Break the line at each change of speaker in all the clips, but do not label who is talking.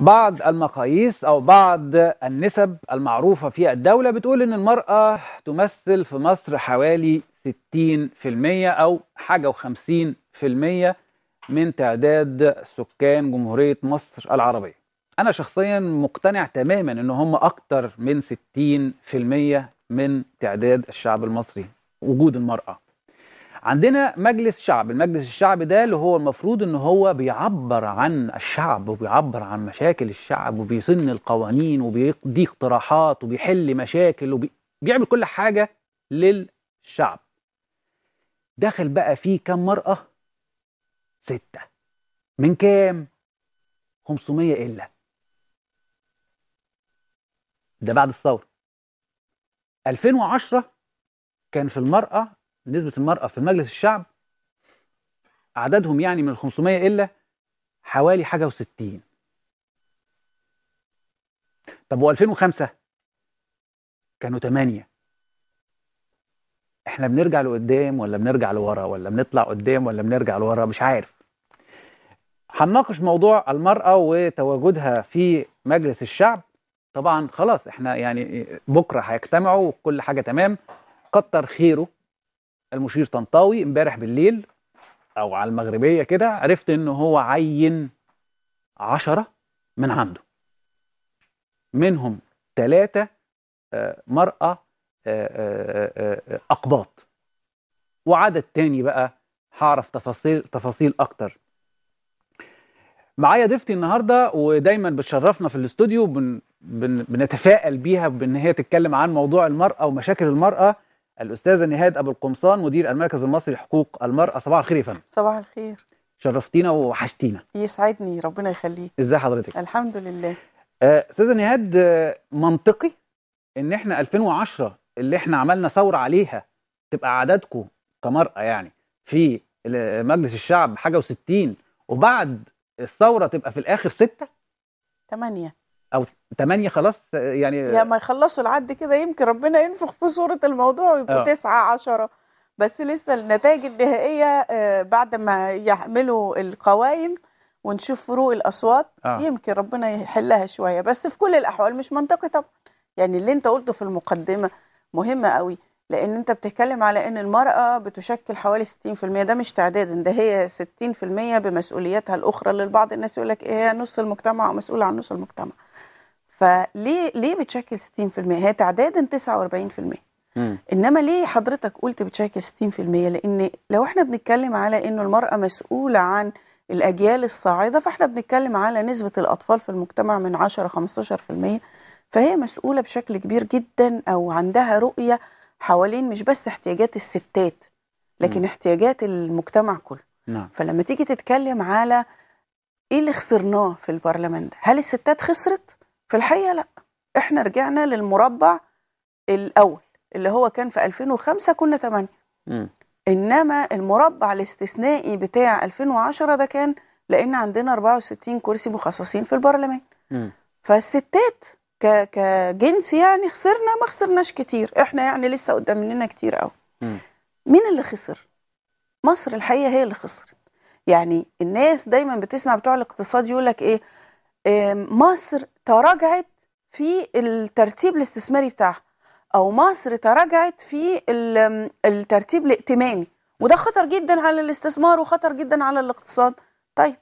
بعض المقاييس أو بعض النسب المعروفة في الدولة بتقول إن المرأة تمثل في مصر حوالي 60% أو حاجة و50% من تعداد سكان جمهورية مصر العربية أنا شخصيا مقتنع تماما إن هم أكتر من 60% من تعداد الشعب المصري وجود المرأة عندنا مجلس شعب المجلس الشعب ده اللي هو المفروض ان هو بيعبر عن الشعب وبيعبر عن مشاكل الشعب وبيسن القوانين وبيدي اقتراحات وبيحل مشاكل وبيعمل كل حاجة للشعب دخل بقى فيه كم مرأة؟ ستة من كام؟ 500 إلا ده بعد الثورة 2010 كان في المرأة نسبه المراه في مجلس الشعب عددهم يعني من ال 500 الا حوالي حاجه و60 طب و 2005 كانوا 8 احنا بنرجع لقدام ولا بنرجع لورا ولا بنطلع قدام ولا بنرجع لورا مش عارف هنناقش موضوع المرأة وتواجدها في مجلس الشعب طبعا خلاص احنا يعني بكرة هيجتمعوا وكل حاجة تمام كتر خيره المشير طنطاوي امبارح بالليل او على المغربيه كده عرفت ان هو عين عشرة من عنده منهم ثلاثة آه، مرأة آه، آه، أقباط وعدد تاني بقى هعرف تفاصيل تفاصيل أكتر معايا ضيفتي النهارده ودايما بتشرفنا في الاستوديو بن بن بنتفائل بيها بان هي تتكلم عن موضوع المراه ومشاكل المراه الاستاذه نهاد ابو القمصان مدير المركز المصري لحقوق المراه صباح الخير يا فندم
صباح الخير
شرفتينا وحشتينا
يسعدني ربنا يخليك ازي حضرتك الحمد لله
آه، استاذه نهاد آه، منطقي ان احنا 2010 اللي احنا عملنا ثوره عليها تبقى عددكم كمراه يعني في مجلس الشعب حاجه و60 وبعد الثوره تبقى في الاخر سته ثمانيه او ثمانية خلاص يعني يا ما
يخلصوا العد كده يمكن ربنا ينفخ في صورة الموضوع ويبقوا آه. تسعة عشرة بس لسه النتائج النهائية آه، بعد ما يعملوا القوائم ونشوف فروق الأصوات آه. يمكن ربنا يحلها شوية بس في كل الأحوال مش منطقي طبعا يعني اللي انت قلته في المقدمة مهمة قوي لأن انت بتتكلم على أن المرأة بتشكل حوالي 60% ده مش تعداد ده هي 60% بمسؤولياتها الأخرى للبعض الناس يقول لك إيه نص المجتمع ومسؤولة عن نص المجتمع فليه ليه بتشكل 60% هي تعدادا 49% مم. انما ليه حضرتك قلت بتشكل 60% لان لو احنا بنتكلم على انه المراه مسؤوله عن الاجيال الصاعده فاحنا بنتكلم على نسبه الاطفال في المجتمع من 10 15% فهي مسؤوله بشكل كبير جدا او عندها رؤيه حوالين مش بس احتياجات الستات لكن مم. احتياجات المجتمع كله نعم. فلما تيجي تتكلم على ايه اللي خسرناه في البرلمان ده هل الستات خسرت في الحقيقة لا احنا رجعنا للمربع الأول اللي هو كان في 2005 كنا 8 م. إنما المربع الاستثنائي بتاع 2010 ده كان لأن عندنا 64 كرسي مخصصين في البرلمان م. فالستات ك... كجنس يعني خسرنا ما خسرناش كتير احنا يعني لسه قدام مننا كتير قوي مين اللي خسر مصر الحقيقه هي اللي خسرت يعني الناس دايما بتسمع بتوع الاقتصاد يقول لك ايه مصر تراجعت في الترتيب الاستثماري بتاعها او مصر تراجعت في الترتيب الائتماني وده خطر جدا على الاستثمار وخطر جدا على الاقتصاد طيب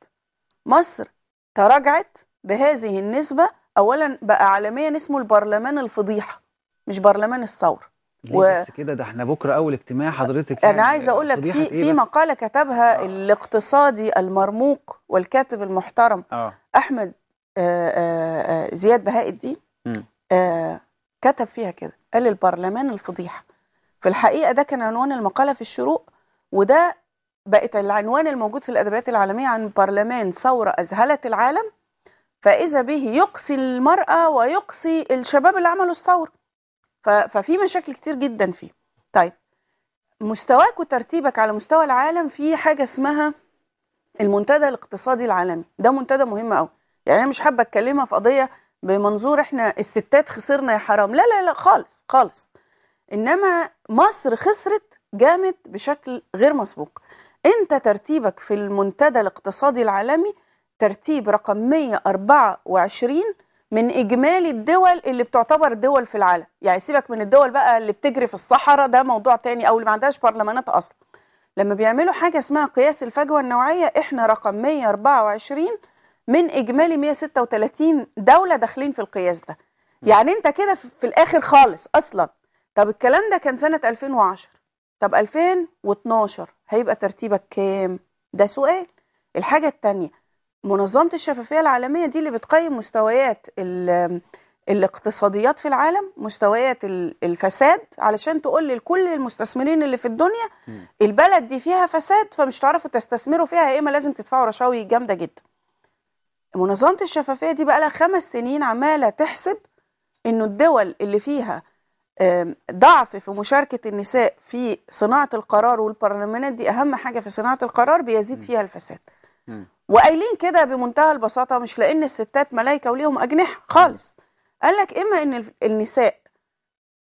مصر تراجعت بهذه النسبة أولا بقى عالميا اسمه البرلمان الفضيحة مش برلمان الثورة
و... كده ده احنا بكره اول اجتماع حضرتك انا يعني عايز اقول لك في إيه في
مقاله كتبها آه. الاقتصادي المرموق والكاتب المحترم آه. احمد آه، آه، آه، زياد بهاء الدين كتب فيها كده قال البرلمان الفضيحه في الحقيقه ده كان عنوان المقاله في الشروق وده بقت العنوان الموجود في الادبيات العالميه عن برلمان ثوره اذهلت العالم فاذا به يقصي المراه ويقصي الشباب اللي عملوا الثوره ففي مشاكل كتير جدا فيه طيب مستواك وترتيبك على مستوى العالم في حاجه اسمها المنتدى الاقتصادي العالمي ده منتدى مهم قوي يعني انا مش حابه اتكلمها في قضيه بمنظور احنا الستات خسرنا يا حرام لا لا لا خالص خالص انما مصر خسرت جامد بشكل غير مسبوق انت ترتيبك في المنتدى الاقتصادي العالمي ترتيب رقم 124 من اجمالي الدول اللي بتعتبر دول في العالم يعني سيبك من الدول بقى اللي بتجري في الصحراء ده موضوع تاني او اللي ما عندهاش برلمانات اصلا لما بيعملوا حاجه اسمها قياس الفجوه النوعيه احنا رقم 124 من اجمالي 136 دوله داخلين في القياس ده يعني انت كده في الاخر خالص اصلا طب الكلام ده كان سنه 2010 طب 2012 هيبقى ترتيبك كام ده سؤال الحاجه الثانيه منظمه الشفافيه العالميه دي اللي بتقيم مستويات الاقتصاديات في العالم مستويات الفساد علشان تقول لكل المستثمرين اللي في الدنيا البلد دي فيها فساد فمش تعرفوا تستثمروا فيها يا اما لازم تدفعوا رشاوي جامده جدا منظمة الشفافية دي بقى لها خمس سنين عمالة تحسب إنه الدول اللي فيها ضعف في مشاركة النساء في صناعة القرار والبرلمانات دي أهم حاجة في صناعة القرار بيزيد فيها الفساد وقايلين كده بمنتهى البساطة مش لأن الستات ملايكة وليهم أجنحة خالص قال لك إما إن النساء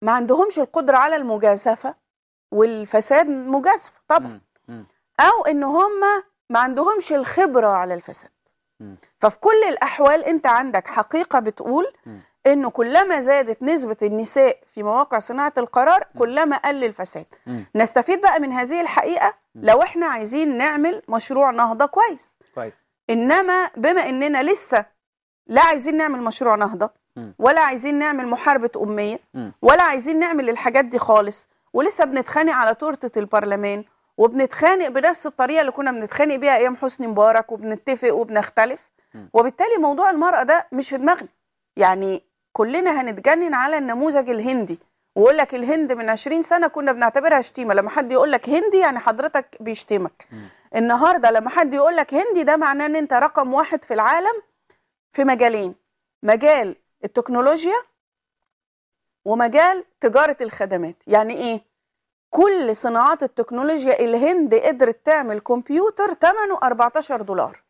ما عندهمش القدرة على المجازفة والفساد مجازفة طبعا أو إن هم ما عندهمش الخبرة على الفساد ففي كل الأحوال أنت عندك حقيقة بتقول انه كلما زادت نسبه النساء في مواقع صناعه القرار كلما قل الفساد نستفيد بقى من هذه الحقيقه لو احنا عايزين نعمل مشروع نهضه كويس طيب. انما بما اننا لسه لا عايزين نعمل مشروع نهضه ولا عايزين نعمل محاربه اميه ولا عايزين نعمل الحاجات دي خالص ولسه بنتخانق على تورته البرلمان وبنتخانق بنفس الطريقه اللي كنا بنتخانق بيها ايام حسني مبارك وبنتفق وبنختلف وبالتالي موضوع المراه ده مش في دماغنا يعني كلنا هنتجنن على النموذج الهندي ويقول لك الهند من 20 سنه كنا بنعتبرها شتيمه لما حد يقول لك هندي يعني حضرتك بيشتمك النهارده لما حد يقول لك هندي ده معناه ان انت رقم واحد في العالم في مجالين مجال التكنولوجيا ومجال تجاره الخدمات يعني ايه كل صناعات التكنولوجيا الهند قدرت تعمل كمبيوتر ثمنه 14 دولار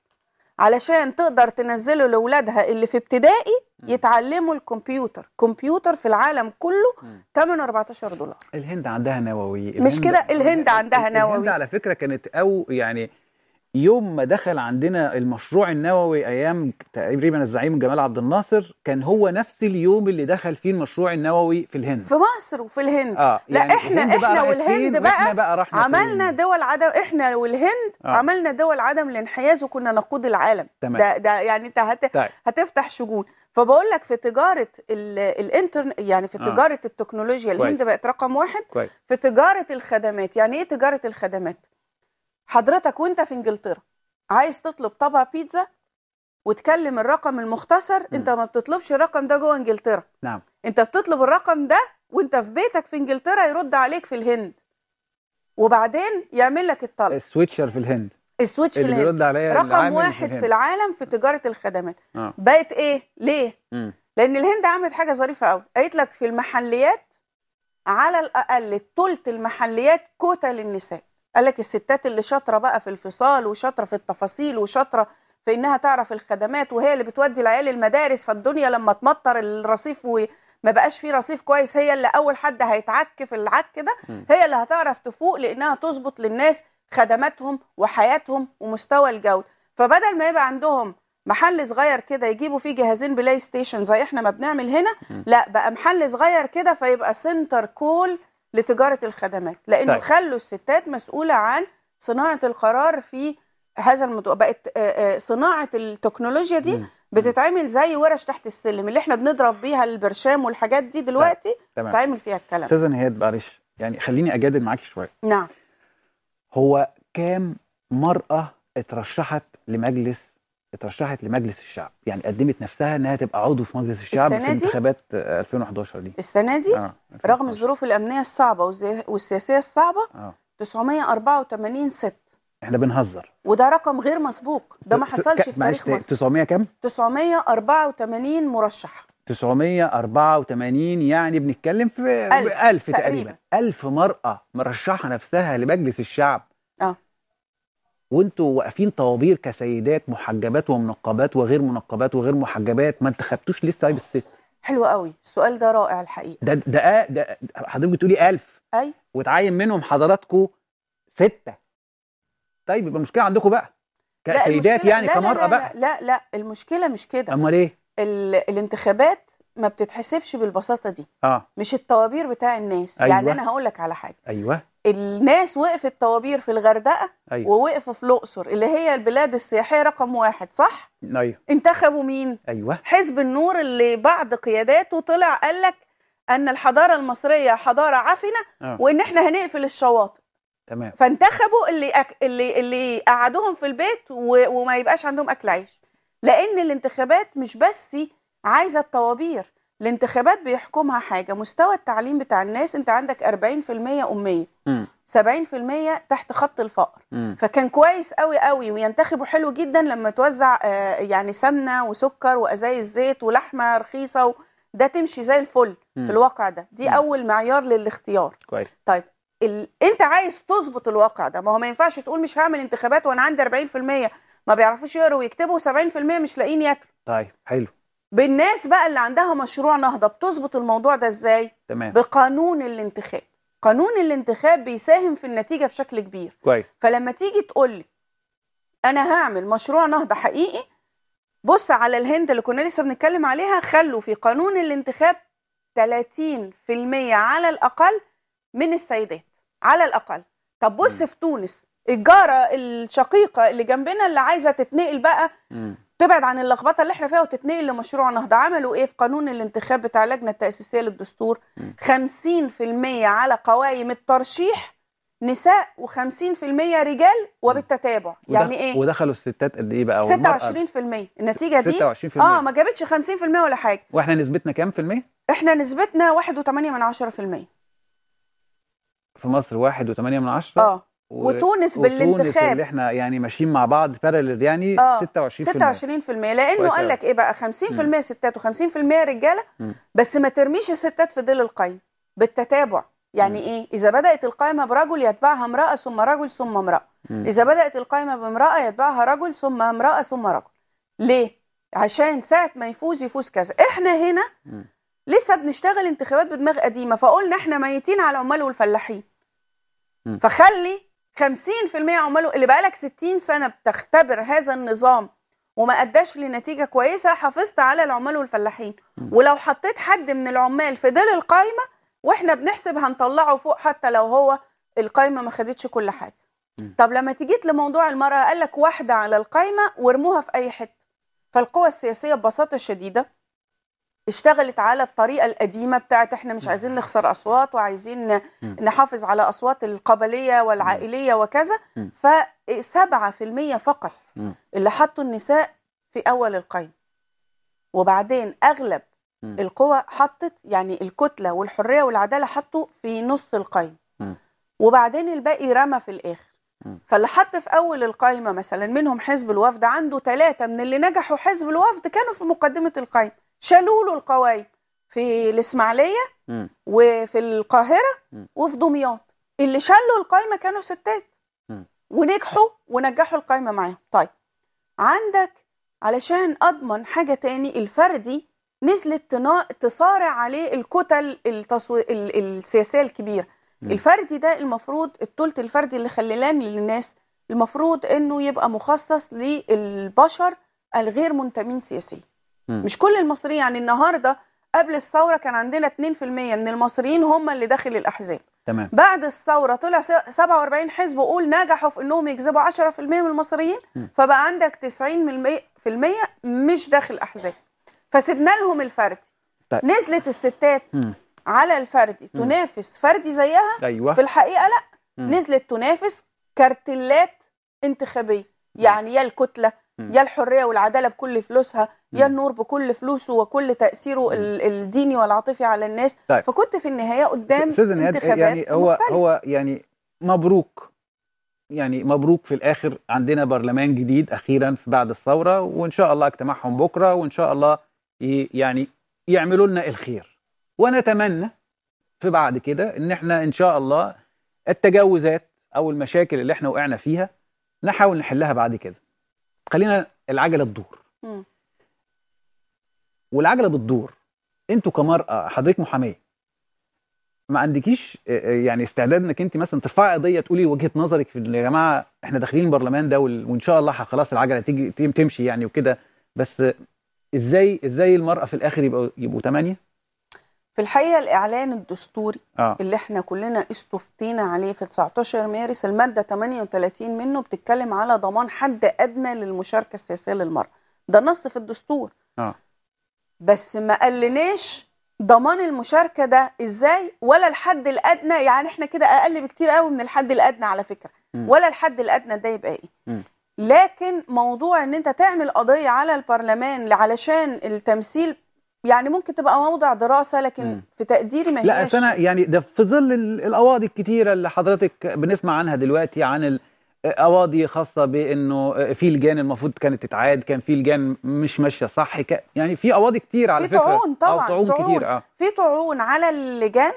علشان تقدر تنزله لاولادها اللي في ابتدائي يتعلموا الكمبيوتر كمبيوتر في العالم كله ثمنه 14 دولار
الهند عندها نووي الهند مش كده
الهند عندها نووي الهند
على فكره كانت او يعني يوم ما دخل عندنا المشروع النووي ايام تقريبا الزعيم جمال عبد الناصر كان هو نفس اليوم اللي دخل فيه المشروع النووي في الهند في
مصر وفي الهند اه يعني لا احنا احنا والهند بقى, بقى رحنا عملنا دول عدم احنا والهند آه. عملنا دول عدم الانحياز وكنا نقود العالم تمام. ده ده يعني انت هت... طيب. هتفتح شجون فبقول لك في تجاره الانترنت يعني في آه. تجاره آه. التكنولوجيا الهند بقت رقم واحد كويس. في تجاره الخدمات يعني ايه تجاره الخدمات حضرتك وانت في انجلترا عايز تطلب طبق بيتزا وتكلم الرقم المختصر م. انت ما بتطلبش الرقم ده جوه انجلترا نعم انت بتطلب الرقم ده وانت في بيتك في انجلترا يرد عليك في الهند وبعدين يعمل لك الطلب
السويتشر في الهند
السويتش اللي في الهند بيرد عليا رقم واحد في, في العالم في تجاره الخدمات آه. بقت ايه ليه م. لان الهند عملت حاجه ظريفه قوي قالت لك في المحليات على الاقل ثلث المحليات كوتا للنساء قال لك الستات اللي شاطره بقى في الفصال وشاطره في التفاصيل وشاطره في انها تعرف الخدمات وهي اللي بتودي العيال المدارس فالدنيا لما تمطر الرصيف وما بقاش فيه رصيف كويس هي اللي اول حد هيتعك في العك ده هي اللي هتعرف تفوق لانها تظبط للناس خدماتهم وحياتهم ومستوى الجوده فبدل ما يبقى عندهم محل صغير كده يجيبوا فيه جهازين بلاي ستيشن زي احنا ما بنعمل هنا لا بقى محل صغير كده فيبقى سنتر كول لتجاره الخدمات لانه طيب. خلوا الستات مسؤوله عن صناعه القرار في هذا الموضوع بقت آه، آه، صناعه التكنولوجيا دي م. بتتعمل زي ورش تحت السلم اللي احنا بنضرب بيها البرشام والحاجات دي دلوقتي طيب. بتتعمل فيها الكلام استاذه
نهاد معلش يعني خليني اجادل معاكي شويه نعم هو كام مراه اترشحت لمجلس اترشحت لمجلس الشعب يعني قدمت نفسها انها تبقى عضو في مجلس الشعب السنة في انتخابات 2011 آه، دي السنه دي آه. رغم
الظروف الامنيه الصعبه والسياسيه الصعبه آه. 984 ست
احنا بنهزر
وده رقم غير مسبوق ده ما حصلش في تاريخ مصر 900 كام 984 مرشح
984 يعني بنتكلم في 1000 تقريبا 1000 مرأة مرشحة نفسها لمجلس الشعب اه وانتوا واقفين طوابير كسيدات محجبات ومنقبات وغير منقبات وغير محجبات ما انت خدتوش ليه سايب الست
حلو قوي السؤال ده رائع الحقيقه
ده ده, ده حضرتك بتقولي 1000 اي وتعين منهم حضراتكم سته طيب يبقى المشكله عندكم بقى كسيدات يعني كمرأة بقى لا, يعني،
لا لا المشكله مش كده امال ايه الانتخابات ما بتتحسبش بالبساطه دي اه مش الطوابير بتاع الناس يعني أيوة. يعني انا هقول لك على حاجه ايوه الناس وقفت طوابير في الغردقه أيوة. ووقفوا في الاقصر اللي هي البلاد السياحيه رقم واحد صح؟ ايوه انتخبوا مين؟ ايوه حزب النور اللي بعض قياداته طلع قال لك ان الحضاره المصريه حضاره عفنه أوه. وان احنا هنقفل الشواطئ تمام فانتخبوا اللي أك... اللي اللي قعدوهم في البيت و... وما يبقاش عندهم اكل عيش لان الانتخابات مش بس عايزه الطوابير الانتخابات بيحكمها حاجه مستوى التعليم بتاع الناس انت عندك 40% اميه م. 70% تحت خط الفقر م. فكان كويس قوي قوي وينتخبوا حلو جدا لما توزع آه، يعني سمنه وسكر وازايز زيت ولحمه رخيصه و... ده تمشي زي الفل م. في الواقع ده دي م. اول معيار للاختيار كويس طيب ال... انت عايز تظبط الواقع ده ما هو ما ينفعش تقول مش هعمل انتخابات وانا عندي 40% ما بيعرفوش يقروا ويكتبوا و 70% مش لاقيين ياكلوا
طيب حلو
بالناس بقى اللي عندها مشروع نهضه بتظبط الموضوع ده ازاي تمام. بقانون الانتخاب قانون الانتخاب بيساهم في النتيجه بشكل كبير كويس فلما تيجي تقول لي انا هعمل مشروع نهضه حقيقي بص على الهند اللي كنا لسه بنتكلم عليها خلوا في قانون الانتخاب 30% على الاقل من السيدات على الاقل طب بص م. في تونس الجاره الشقيقه اللي جنبنا اللي عايزه تتنقل بقى م. تبعد عن اللخبطه اللي احنا فيها وتتنقل لمشروع نهضه عملوا ايه في قانون الانتخاب بتاع اللجنه التاسيسيه للدستور 50% على قوائم الترشيح نساء و50% رجال وبالتتابع يعني ايه
ودخلوا الستات قد ايه بقى 26%
النتيجه دي 26% اه ما جابتش 50% ولا حاجه
واحنا نسبتنا كام في المية
احنا نسبتنا 1.8
في مصر 1.8 اه وتونس بالانتخاب وتونس اللي احنا يعني ماشيين مع بعض بارلل يعني آه 26% 26%
لانه قال لك ايه بقى 50% ستات و50% رجاله م. بس ما ترميش الستات في ظل القايمه بالتتابع يعني م. ايه اذا بدات القائمه برجل يتبعها امراه ثم رجل ثم امراه م. اذا بدات القائمه بامراه يتبعها رجل ثم امراه ثم رجل ليه عشان ساعه ما يفوز يفوز كذا احنا هنا م. لسه بنشتغل انتخابات بدماغ قديمه فقلنا احنا ميتين على العمال والفلاحين فخلي 50% عماله اللي بقالك 60 سنه بتختبر هذا النظام وما اداش لنتيجه كويسه حافظت على العمال والفلاحين ولو حطيت حد من العمال في ظل القايمه واحنا بنحسب هنطلعه فوق حتى لو هو القايمه ما خدتش كل حاجه طب لما تجيت لموضوع المراه قال لك واحده على القايمه وارموها في اي حته فالقوى السياسيه ببساطه شديده اشتغلت على الطريقه القديمه بتاعت احنا مش عايزين نخسر اصوات وعايزين نحافظ على اصوات القبليه والعائليه وكذا في 7% فقط اللي حطوا النساء في اول القائمه وبعدين اغلب القوى حطت يعني الكتله والحريه والعداله حطوا في نص القائمه وبعدين الباقي رمى في الاخر فاللي حط في اول القائمه مثلا منهم حزب الوفد عنده ثلاثه من اللي نجحوا حزب الوفد كانوا في مقدمه القائمه شالوا له القوايم في الاسماعيليه وفي القاهره وفي دمياط اللي شالوا القايمه كانوا ستات ونجحوا ونجحوا القايمه معاهم طيب عندك علشان اضمن حاجه تاني الفردي نزلت تصارع عليه الكتل التصو... السياسيه الكبيره الفردي ده المفروض الثلث الفردي اللي خللان للناس المفروض انه يبقى مخصص للبشر الغير منتمين سياسيا مش كل المصريين يعني النهارده قبل الثوره كان عندنا 2% من المصريين هم اللي داخل الاحزاب تمام بعد الثوره طلع 47 حزب وقول نجحوا في انهم يجذبوا 10% من المصريين م. فبقى عندك 90% مش داخل احزاب فسيبنا لهم الفردي طيب. نزلت الستات م. على الفردي م. تنافس فردي زيها أيوة. في الحقيقه لا م. نزلت تنافس كارتلات انتخابيه يعني يا الكتله يا الحريه والعداله بكل فلوسها يا النور بكل فلوسه وكل تاثيره الديني والعاطفي على الناس طيب. فكنت في النهايه
قدام انتخابات يعني هو هو يعني مبروك يعني مبروك في الاخر عندنا برلمان جديد اخيرا بعد الثوره وان شاء الله اجتماعهم بكره وان شاء الله يعني يعملوا لنا الخير ونتمنى في بعد كده ان احنا ان شاء الله التجاوزات او المشاكل اللي احنا وقعنا فيها نحاول نحلها بعد كده خلينا العجله تدور والعجله بتدور انتوا كمراه حضرتك محاميه ما عندكيش آه، آه، يعني استعداد انك انت مثلا ترفعي قضيه تقولي وجهه نظرك في يا جماعه احنا داخلين البرلمان ده وان شاء الله خلاص العجله تيجي تمشي يعني وكده بس ازاي ازاي المراه في الاخر يبقوا يبقوا ثمانيه
في الحقيقه الاعلان الدستوري آه. اللي احنا كلنا استفتينا عليه في 19 مارس الماده 38 منه بتتكلم على ضمان حد ادنى للمشاركه السياسيه للمراه ده نص في الدستور آه. بس ما قالناش ضمان المشاركه ده ازاي ولا الحد الادنى يعني احنا كده اقل بكتير قوي من الحد الادنى على فكره م. ولا الحد الادنى ده يبقى ايه م. لكن موضوع ان انت تعمل قضيه على البرلمان علشان التمثيل يعني ممكن تبقى موضع دراسه لكن م. في تقديري ما لا
انا يعني ده في ظل القواضي الكتيره اللي حضرتك بنسمع عنها دلوقتي عن قواضي خاصه بانه في لجان المفروض كانت تتعاد كان في لجان مش ماشيه صح يعني في قواضي كتير على فكره في طعون طبعا طعون, طعون كتير اه
في طعون على اللجان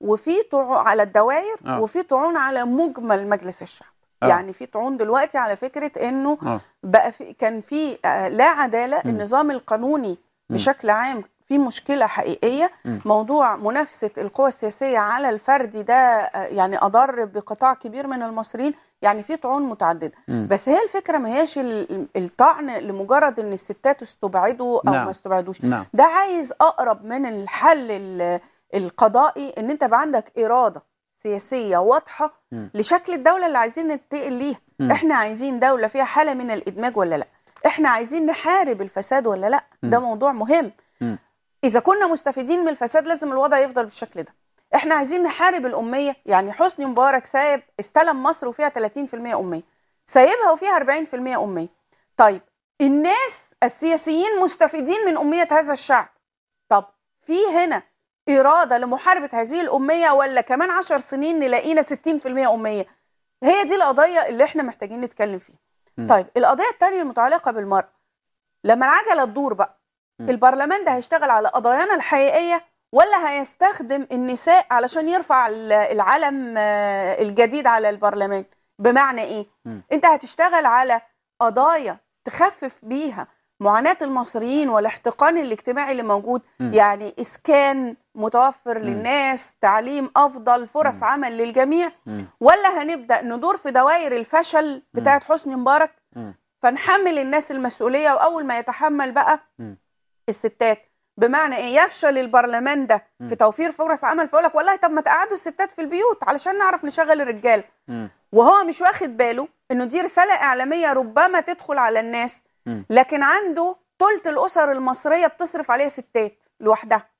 وفي طعون على الدوائر آه. وفي طعون على مجمل مجلس الشعب آه. يعني في طعون دلوقتي على فكره انه آه. بقى في كان في آه، لا عداله النظام القانوني بشكل عام في مشكله حقيقيه م. موضوع منافسه القوى السياسيه على الفردي ده آه، يعني اضر بقطاع كبير من المصريين يعني في طعون متعدده بس هي الفكره ما هياش الطعن لمجرد ان الستات استبعدوا او نعم. ما استبعدوش نعم. ده عايز اقرب من الحل القضائي ان انت يبقى عندك اراده سياسيه واضحه م. لشكل الدوله اللي عايزين ننتقل ليها م. احنا عايزين دوله فيها حاله من الادماج ولا لا احنا عايزين نحارب الفساد ولا لا ده موضوع مهم اذا كنا مستفيدين من الفساد لازم الوضع يفضل بالشكل ده احنا عايزين نحارب الاميه يعني حسني مبارك سايب استلم مصر وفيها 30% اميه سايبها وفيها 40% اميه طيب الناس السياسيين مستفيدين من اميه هذا الشعب طب في هنا اراده لمحاربه هذه الاميه ولا كمان 10 سنين نلاقينا 60% اميه هي دي القضيه اللي احنا محتاجين نتكلم فيها طيب القضيه الثانيه المتعلقه بالمراه لما العجله تدور بقى البرلمان ده هيشتغل على قضايانا الحقيقيه ولا هيستخدم النساء علشان يرفع العلم آه، الجديد على البرلمان بمعنى ايه م. انت هتشتغل على قضايا تخفف بيها معاناة المصريين والاحتقان الاجتماعي اللي موجود م. يعني إسكان متوفر م. للناس تعليم افضل فرص م. عمل للجميع م. ولا هنبدا ندور في دوائر الفشل بتاعه حسني مبارك م. فنحمل الناس المسؤوليه واول ما يتحمل بقى م. الستات بمعنى ايه يفشل البرلمان ده م. في توفير فرص عمل فيقول لك والله طب ما تقعدوا الستات في البيوت علشان نعرف نشغل الرجاله وهو مش واخد باله انه دي رساله اعلاميه ربما تدخل على الناس م. لكن عنده ثلث الاسر المصريه بتصرف عليها ستات لوحدها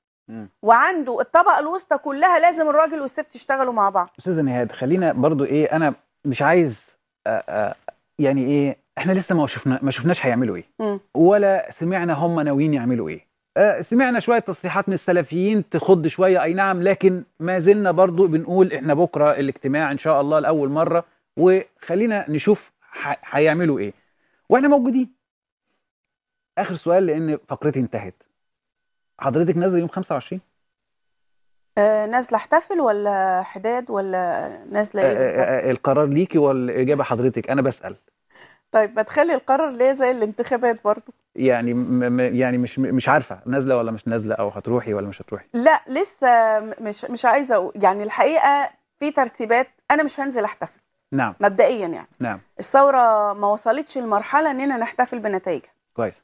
وعنده الطبقه الوسطى كلها لازم الراجل والست يشتغلوا مع بعض
استاذه نهاد خلينا برضو ايه انا مش عايز آه، آه، يعني ايه احنا لسه ما شفنا ما شفناش هيعملوا ايه ولا سمعنا هم ناويين يعملوا ايه آه، سمعنا شويه تصريحات من السلفيين تخض شويه اي نعم لكن ما زلنا برضو بنقول احنا بكره الاجتماع ان شاء الله لاول مره وخلينا نشوف هيعملوا ايه واحنا موجودين اخر سؤال لان فقرتي انتهت حضرتك نازله يوم 25
آه، نازله احتفل ولا حداد ولا نازله ايه آه، آه، بالظبط
القرار ليكي والاجابه حضرتك انا بسال
طيب بتخلي القرار ليه زي الانتخابات برضه
يعني م م يعني مش مش عارفه نازله ولا مش نازله او هتروحي ولا مش هتروحي
لا لسه مش مش عايزه يعني الحقيقه في ترتيبات انا مش هنزل احتفل نعم مبدئيا يعني نعم الثوره ما وصلتش لمرحله اننا نحتفل بنتائجها كويس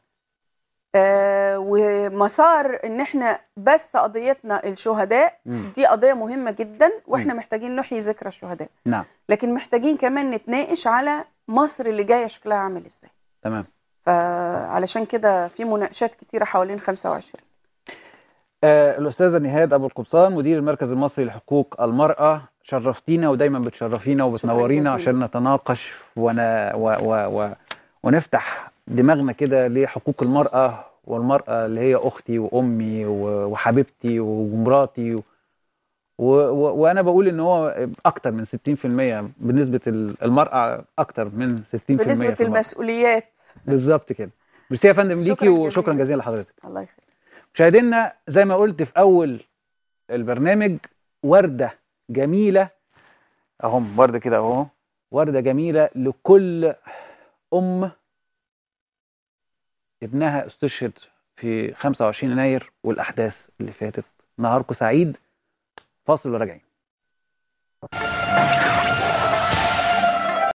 آه ومسار ان احنا بس قضيتنا الشهداء دي قضيه مهمه جدا واحنا محتاجين نحيي ذكرى الشهداء نعم لكن محتاجين كمان نتناقش على مصر اللي جايه شكلها عامل ازاي تمام فعلشان كده في مناقشات كتيره حوالين 25
آه الاستاذه نهاد ابو القبصان مدير المركز المصري لحقوق المراه شرفتينا ودايما بتشرفينا وبتنورينا عشان نتناقش ونا و... و... و... ونفتح دماغنا كده لحقوق المرأة والمرأة اللي هي أختي وأمي وحبيبتي ومراتي و... و... و... وأنا بقول إن هو أكتر من 60% بنسبة المرأة أكتر من 60% بنسبة
المسؤوليات
بالظبط كده بس يا فندم ليكي وشكرا جزيلا لحضرتك الله يخليك مشاهدينا زي ما قلت في أول البرنامج وردة جميلة أهم وردة كده أهو وردة جميلة لكل أم ابنها استشهد في 25 يناير والأحداث اللي فاتت نهاركم سعيد فاصل وراجعين